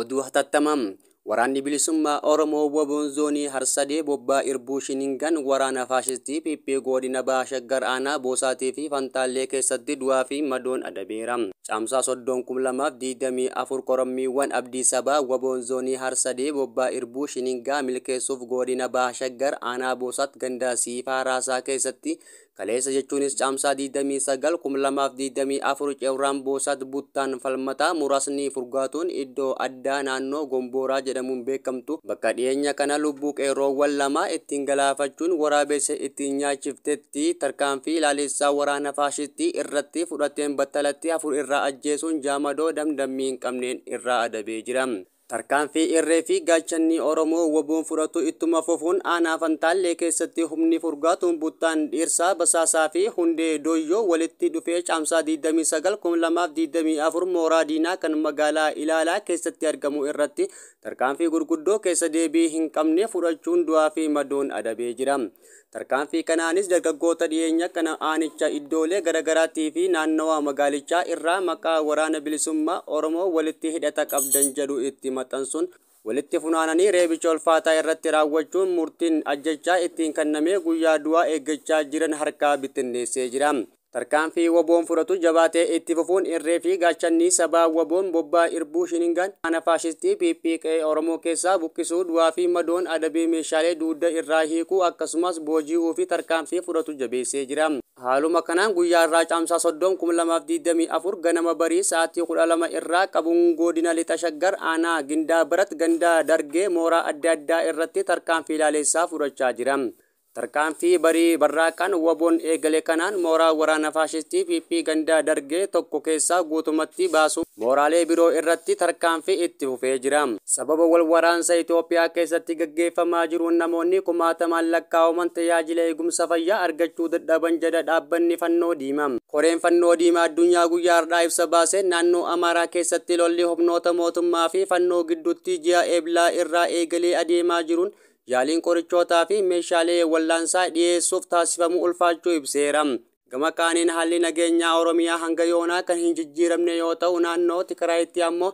oduu hatattamaam waraanni bilisummaa Oromoo Woboon Zoonii Harsadee Bobbaa Irbuu Shiningan waraana faashistii Fiippee Godina Baashaggar Aanaa Boosaatii fi Fantaallee keessatti du'aa fi madoon adabeera. Caamsaa soddoon kum lamaaf diidamii afur korommiiwwan abdii sabaa Woboon Zoonii Harsadee Bobbaa Irbuu Shiningaa milkeessuuf Godina Baashaggar Aanaa Boosaat Gandaa Siifaa Raasaa keessatti Kaleessa jechuunis caamsaa 29,2024 cewraan boosaat buttaan falmataa muraasni furgaatuun iddoo addaa naannoo gomboraa jedhamuun beekamtu bakka dhiyeenya kana lubbuu qeerroowwan lama ittiin galaafachuun waraabessa ittiin nyaachiftetti tarkaanfii ilaalessaa waraana faashistii irratti fudhateen battalatti afur irraa ajjeesuun jaamadoo damdammii hin qabneen irraa adabee jira. Tarkaanfii irree fi gaachanni Oromoo wabuun fudhatu ittuma fufuun aanaa Fantaallee keessatti humni furgaatuun buttaan dhiirsaa Basaasaa fi hundee Dooyyoo walitti dhufee caamsaa 29,2024 mooraa diinaa kan magaalaa Ilaalaa keessatti argamu irratti tarkaanfii gurguddoo keessa deebii hin qabne fudhachuun du'aa fi madoon adabee jira. Tarkaanfii kanaanis dargaggoota dhiyeenya kana aanicha iddoolee garaatii fi naannawaa magaalichaa irraa maqaa waraana bilisummaa Oromoo walitti hidhata qabdan jedhu itti sun walitti funaananii reebicha ulfaataa irratti raawwachuun murtiin ajjachaa ittiin kennamee guyyaa du'aa eeggachaa jiran harkaa bittinneessee jira. Tarkaanfii wabon fudhatu jabaatee itti fufuun irree fi gaachanni sabaa wabon bobbaa irbuu shiningaan ana faashistii PPK Oromoo keessaa buqqisuu du'aa fi madoon adabii meeshaalee duudda irraa hiikuu akkasumas booji'uu fi tarkaanfii fudhatu jabeessee jira. Haaluma kanaan guyyaa irraa caamsaa 30,2024 ganama barii sa'aatii 12 irraa qabuun godina lixa shaggar aanaa gindaa biratti gandaa dargee mooraa adda addaa irratti tarkaanfii laalessaa fudhachaa jira. Tarkaanfii barii barraaqaan waboon eegalee kanaan mooraa waraana faashistii Fiiffii gandaa dargee tokko keessaa guutumatti baasuun mooraalee biroo irratti tarkaanfii itti fufee jira. Sababa walwaraansa Itoophiyaa keessatti gaggeeffamaa jiruun namoonni kumaatamaan lakkaa'aman tajaajila eegumsa fayyaa argachuu dadhaban jedha dhaabbanni fannoo diima. Koreen fannoo diimaa addunyaa guyyaa har'aa ibsa baasee naannoo Amaaraa keessatti lolli humnoota mootummaa fi fannoo gidduutti ji'a Eebilaa irraa eegalee adeemaa jiruun Yaaliin qorichootaa fi meeshaalee wallaansaa dhiyeessuuf taasifamu ulfaachuu ibseera. Gama kaaniin haalli nageenyaa Oromiyaa hanga yoonaa kan hin jijjiiramne yoo ta'u naannoo Tigraayitti ammoo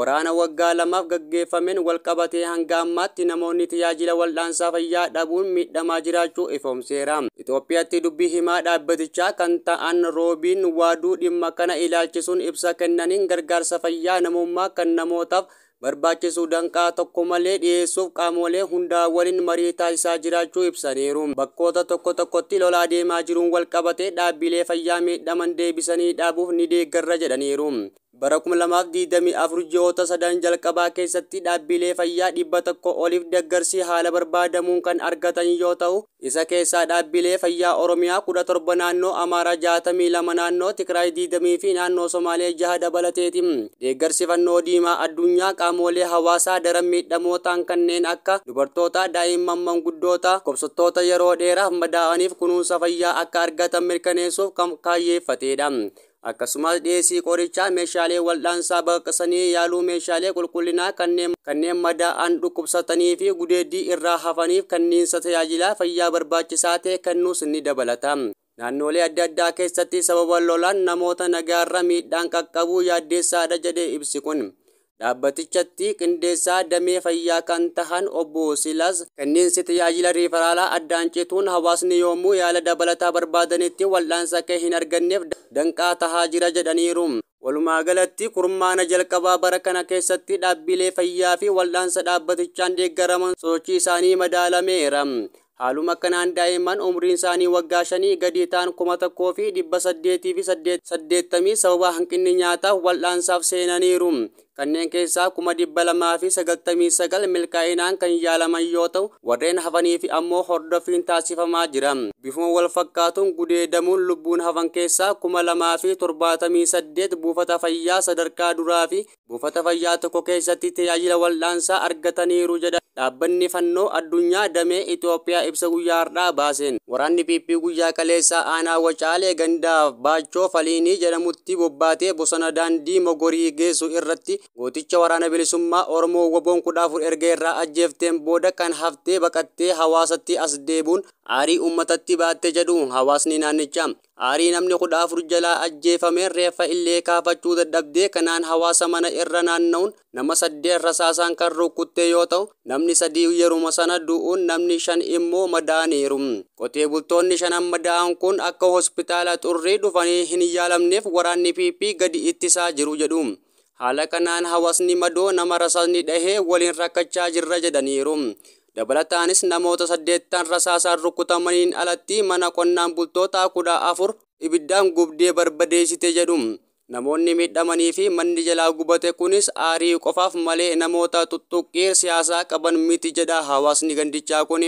waraana waggaa lamaaf gaggeeffameen walqabatee hanga ammaatti namoonni tajaajila wal'aansaa fayyaa dhabuun miidhamaa jiraachuu ifoomseera. Itoophiyaatti dubbii himaa dhaabbatichaa kan ta'an roobiin waaduu dhimma kana ilaalchisuun ibsa kennaniin gargaarsa fayyaa namummaa kan namootaaf barbaachisu danqaa tokko malee dhiyeessuuf qaamolee hundaa waliin marii taasisaa jiraachuu ibsaniiru. Bakkoota tokko tokkotti lolaa deemaa jiruun walqabatee dhaabbilee fayyaa miidhaman deebisanii dhaabuuf ni deeggarra jedhaniiru. bara 2024 ji'oota sadan jalqabaa keessatti dhaabbilee fayyaa dhibba tokko oliif deeggarsi haala barbaadamuun kan argatan yoo ta'u isa keessaa dhaabbilee fayyaa oromiyaa 17 naannoo amaaraa 62 naannoo tigraay 20 fi naannoo somaalee jaha dabalateeti deeggarsi fannoo diimaa addunyaa qaama qaamolee hawaasaa daran miidhamootaan kanneen akka dubartoota daa'imman manguddoota, gobsattoota yeroo dheeraaf madaa'aniif kunuunsa fayyaa akka argatan mirkaneessuuf kan kaayyeeffatedha. akkasumas dhiyeessii qorichaa meeshaalee wal'aansaa baqasanii yaaluu meeshaalee qulqullinaa kanneen madaa'an dhukkubsatanii fi gudeeddii irraa hafaniif kanniinsa tajaajilaa fayyaa barbaachisaa ta'e kennuus ni dabalata. Naannolee adda addaa keessatti sababa lolaan namoota nagaarra miidhaan qaqqabuu yaaddeessaadha jedhe ibsi kun. dhaabbatichatti qindeessaa damee fayyaa kan tahan obbo Silaas kanneensi tajaajila riifaraalaa addaan cituun hawaasni yoomuu yaala dabalataa barbaadanitti wal'aansa ka'e hin arganneef danqaa tahaa jira jedhaniiru. Walumaagalatti kurmaana jalqabaa bara kana keessatti dhaabbilee fayyaa fi wal'aansa dhaabbatichaan deeggaraman sochii isaanii madaalameera. Haaluma kanaan daa'imman umriin isaanii waggaa shanii gadi ta'an kuma tokkoo fi dhibba saddeetii fi saddeettamii sababa hanqinni nyaataaf wal'aansaaf seenaniiru. kanneen keessaa kuma dhibba lamaa fi sagaltamii sagal milkaa'inaan kan yaalaman yoo ta'u warreen hafaniif ammoo hordofiin taasifamaa jira bifuma wal fakkaatuun gudeedamuun lubbuun hafan keessaa kuma lamaa fi torbaatamii saddeet buufata fayyaa sadarkaa duraa fi buufata fayyaa tokko keessatti tajaajila wal'aansaa argataniiru jedha dhaabbanni fannoo addunyaa damee Itoophiyaa ibsa guyyaa har'aa baaseen waraanni PP guyyaa kaleessaa aanaa wacaalee gandaaf baachoo faliinii jedhamutti bobbaatee bosona daandii mogorii geessu irratti Gooticha waraana bilisummaa Oromoo Woboon kudha afur erga irraa ajjeefteen booda kan haftee baqattee hawaasatti as deebuun aarii uummatatti baatte jedhu hawaasni naannichaa. Aarii namni kudha afur jalaa ajjeefamee reeffa illee kaafachuu dadhabdee kanaan hawaasa mana irra naanna'uun nama saddeet rasaasaan kan rukkutte yoo ta'u namni sadii yeruma sana du'uun namni shan immoo madaaniiru. Qotee bultoonni shanan madaan kun akka hospitaala xurrii dhufanii hin yaalamneef waraanni PP gadi ittisaa jiru jedhu. haala kanaan hawaasni madoo nama rasaasni dhahee waliin rakkachaa jirra jedhaniiru. Dabalataanis namoota saddeettaan rasaasaan rukutamaniin alatti mana qonnaan bultoota kudha afur ibiddaan gubdee barbadeesite jedhu. Namoonni miidhamanii fi manni jalaa gubate kunis aarii qofaaf malee namoota tuttuqqee siyaasaa qaban miti jedha hawaasni gandichaa kun.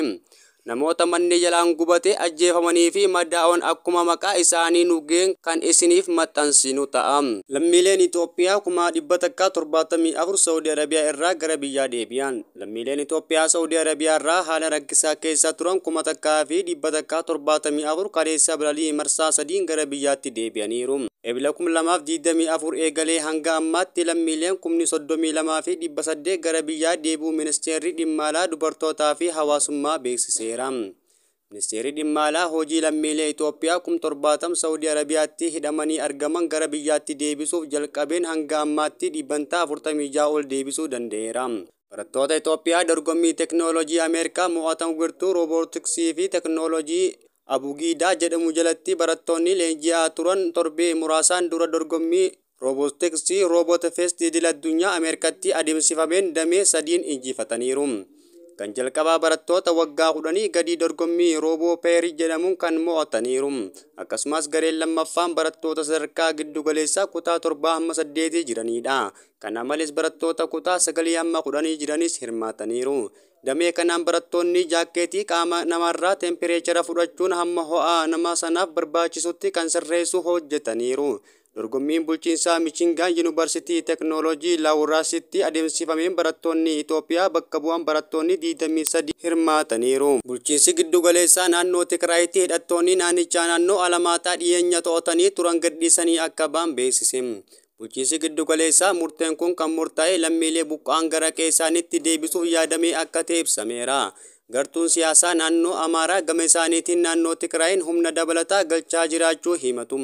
namoota manni jalaan gubate ajjeefamanii fi maddaa'oon akkuma maqaa isaanii nugeen kan isiniif maxxansinu ta'a. Lammiileen Itoophiyaa kuma dhibba takka torbaatamii afur Saudi Arabiyaa irraa gara biyyaa deebi'an. Lammiileen Itoophiyaa Saudi Arabia irraa haala rakkisaa keessa turan kuma takkaa fi dhibba takka torbaatamii afur kaleessa bilalii marsaa sadiin gara biyyaatti deebi'aniiru. Ebila kum lamaaf diidamii afur eegalee hanga ammaatti lammiileen kumni soddomii lamaa fi dhibba saddeet gara biyyaa deebi'uu ministeerri dhimma alaa dubartootaa fi hawaasummaa beeksiseera jijjiirama. di dhimma hoji lam lammiilee Itoophiyaa kum Saudi Arabia ti hidamani argaman gara biyyaatti deebisuuf jalqabeen hanga ammaatti dhibbantaa 46 ol deebisuu danda'eera. Barattoota Itoophiyaa teknologi teeknoolojii Ameerikaa mo'atan wiirtuu roobootiksii fi teeknoolojii Abugiidaa jedhamu jalatti barattoonni lenji aturan torbe murasan dura dorgomi robot di roobootiksii dunia Amerika ti addunyaa Ameerikatti dame sadin inji injifataniiru. Kan jalqabaa barattoota waggaa kudhanii gadii dorgommii rooboo peerii jedhamuun kan mo'ataniiru. Akkasumas gareen lammaffaan barattoota sadarkaa giddugaleessaa kutaa torbaa hamma saddeetii jiranidha. Kana malees barattoota kutaa sagalii hamma kudhanii jiranis hirmaataniiru. Damee kanaan barattoonni jaakkeetii qaama namaarraa teempireechara fudhachuun hamma ho'a nama sanaaf barbaachisutti kan sirreessu hojjetaniiru. Dorgommiin bulchiinsa michingan yuuniversitii Teknooloojii Laawuraasitti adeemsifameen barattoonni Itoophiyaa bakka bu'an barattoonni 23 hirmaataniiru. Bulchiinsi giddu galeessaa naannoo Tigraayitti hidhattoonni naannichaa naannoo Alamaataa dhiyeenya to'atanii turan gadhiisanii akka ba'an beesisee Bulchiinsi giddu galeessaa murteen kun kan murtaa'e lammiilee buqqa'an gara keessaanitti deebisuuf yaadamee akka ta'e ibsameera. Gartuun siyaasaa naannoo Amaaraa gama isaaniitiin naannoo Tigraayin humna dabalataa galchaa jiraachuu himatu.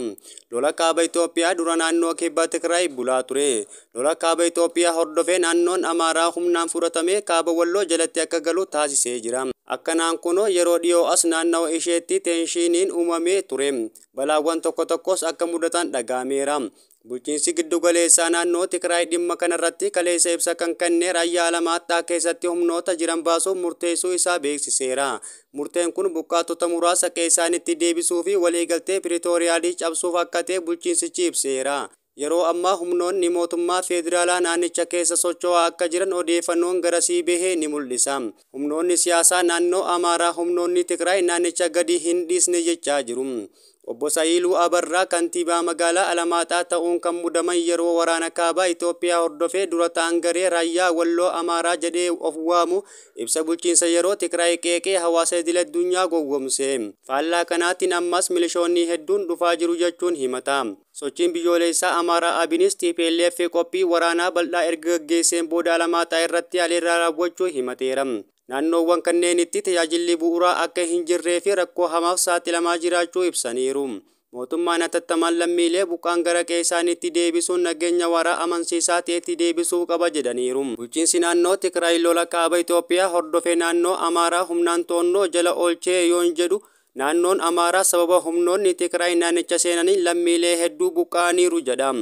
Lola kaaba Itoophiyaa dura naannoo kibba Tigraay bulaa ture. Lola kaaba Itoophiyaa hordofee naannoon Amaaraa humnaan fudhatamee kaaba Walloo jalatti akka galu taasisee jira. Akkanaan kun yeroo dhiyoo as naanna'u isheetti teenshiiniin uumamee ture. Balaawwan tokko tokkos akka mudatan dhagaameera. Bulchiinsi giddugaleessaa naannoo Tigraay dhimma kanarratti kaleessa ibsa kan kenne raayyaa alamaattaa keessatti humnoota jiran baasuuf murteessuu isaa beeksiseera. Murteen kun buqqaatota muraasa keessanitti deebisuu fi waliigaltee piriitooriyaalii cabsuuf akka ta'e bulchiinsichi ibseera. yeroo ammaa humnoonni mootummaa federaalaa naannicha keessa socho'aa akka jiran odeeffannoon garasii bahee ni mul'isa. Humnoonni siyaasaa naannoo Amaaraa humnoonni Tigraay naannicha gadi hin dhiisne jechaa jiru. Obbo Saayiluu Abarraa kantiibaa magaalaa Alamaaxaa ta'uun kan mudaman yeroo waraana kaabaa Itoophiyaa hordofee dura ta'an garee raayyaa Walloo Amaaraa jedhee of waamu ibsa bulchiinsa yeroo Tigraay qeeqee hawaasa idil addunyaa gowwoomse. Faallaa kanaatiin ammas milishoonni hedduun dhufaa jiru jechuun himata. Sochiin biyyoolessaa Amaaraa Abinis TPLF qophii waraanaa bal'aa erga gaggeesseen booda Alamaaxaa irratti haleelaa raawwachuu himateera. naannoowwan kanneenitti tajaajilli bu'uuraa akka hin jirree fi rakkoo hamaaf saaxilamaa jiraachuu ibsaniiru. Mootummaan hatattamaan lammiilee buqqaan gara keessaanitti deebisuun nageenya waraa amansiisaa ta'etti deebisuu qaba jedhaniiru. Bulchiinsi naannoo Tigraay lola kaaba Itoophiyaa hordofee naannoo Amaaraa humnaan toonnoo jala oolchee yoon jedhu naannoon Amaaraa sababa humnoonni Tigraay naannicha seenanii lammiilee hedduu buqqaaniiru jedha.